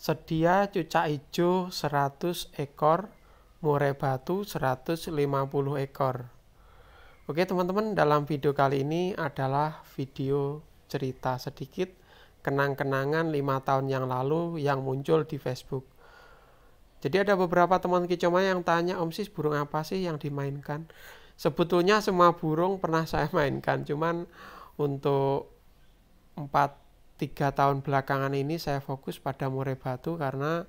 Sedia cucak hijau 100 ekor, murai batu 150 ekor. Oke teman-teman, dalam video kali ini adalah video cerita sedikit kenang-kenangan 5 tahun yang lalu yang muncul di Facebook. Jadi ada beberapa teman kicoma yang tanya, Om Sis burung apa sih yang dimainkan? Sebetulnya semua burung pernah saya mainkan, cuman untuk empat tiga tahun belakangan ini saya fokus pada Murai Batu karena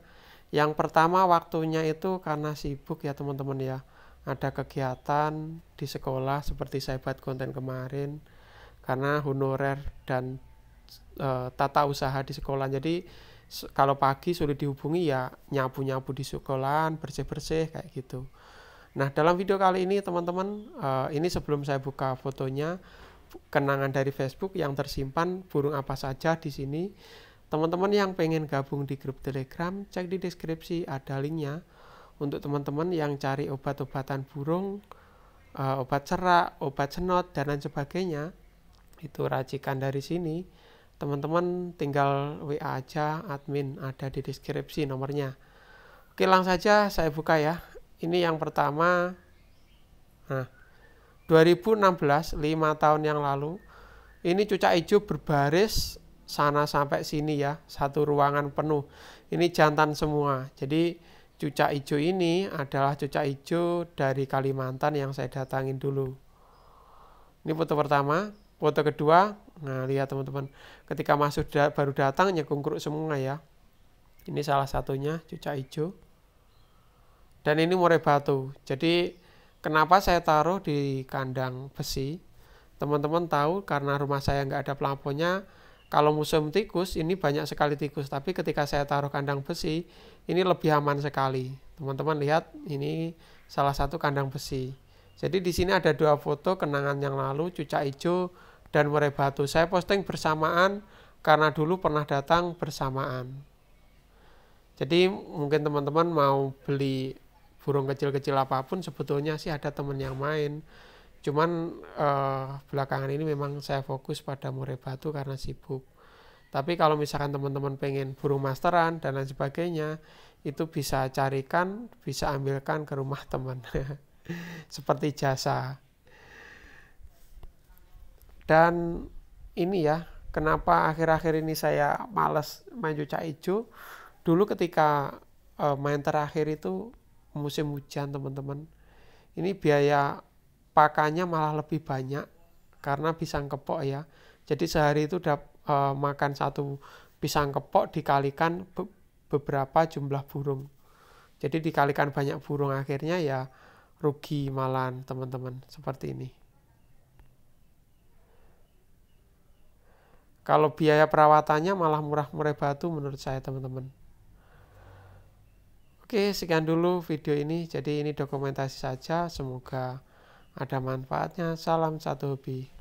yang pertama waktunya itu karena sibuk ya teman-teman ya. Ada kegiatan di sekolah seperti saya buat konten kemarin karena honorer dan e, tata usaha di sekolah. Jadi kalau pagi sulit dihubungi ya nyapu-nyapu di sekolahan, bersih-bersih kayak gitu. Nah, dalam video kali ini teman-teman, e, ini sebelum saya buka fotonya, kenangan dari Facebook yang tersimpan burung apa saja di sini. Teman-teman yang pengen gabung di grup Telegram, cek di deskripsi ada linknya. Untuk teman-teman yang cari obat-obatan burung, uh, obat cerak obat cenot dan lain sebagainya, itu racikan dari sini. Teman-teman tinggal WA aja, admin ada di deskripsi nomornya. Oke, langsung saja saya buka ya. Ini yang pertama. Nah, 2016, 5 tahun yang lalu, ini cucak hijau berbaris sana sampai sini ya, satu ruangan penuh. Ini jantan semua. Jadi cucak hijau ini adalah cucak hijau dari Kalimantan yang saya datangin dulu. Ini foto pertama, foto kedua. Nah, lihat teman-teman, ketika masuk da baru datang nyekungkruk semua ya. Ini salah satunya cucak hijau. Dan ini murai batu. Jadi Kenapa saya taruh di kandang besi? Teman-teman tahu karena rumah saya nggak ada pelampungnya, kalau musim tikus ini banyak sekali tikus, tapi ketika saya taruh kandang besi ini lebih aman sekali. Teman-teman lihat ini salah satu kandang besi. Jadi di sini ada dua foto kenangan yang lalu, cucak hijau dan murai batu. Saya posting bersamaan karena dulu pernah datang bersamaan. Jadi mungkin teman-teman mau beli burung kecil-kecil apapun sebetulnya sih ada temen yang main cuman eh, belakangan ini memang saya fokus pada murai batu karena sibuk tapi kalau misalkan teman-teman pengen burung masteran dan lain sebagainya itu bisa carikan bisa ambilkan ke rumah teman seperti jasa dan ini ya kenapa akhir-akhir ini saya males main cucak hijau dulu ketika eh, main terakhir itu musim hujan teman-teman ini biaya pakannya malah lebih banyak karena pisang kepok ya jadi sehari itu udah e, makan satu pisang kepok dikalikan be beberapa jumlah burung jadi dikalikan banyak burung akhirnya ya rugi malan teman-teman seperti ini kalau biaya perawatannya malah murah murah batu menurut saya teman-teman Oke, sekian dulu video ini. Jadi ini dokumentasi saja. Semoga ada manfaatnya. Salam satu hobi.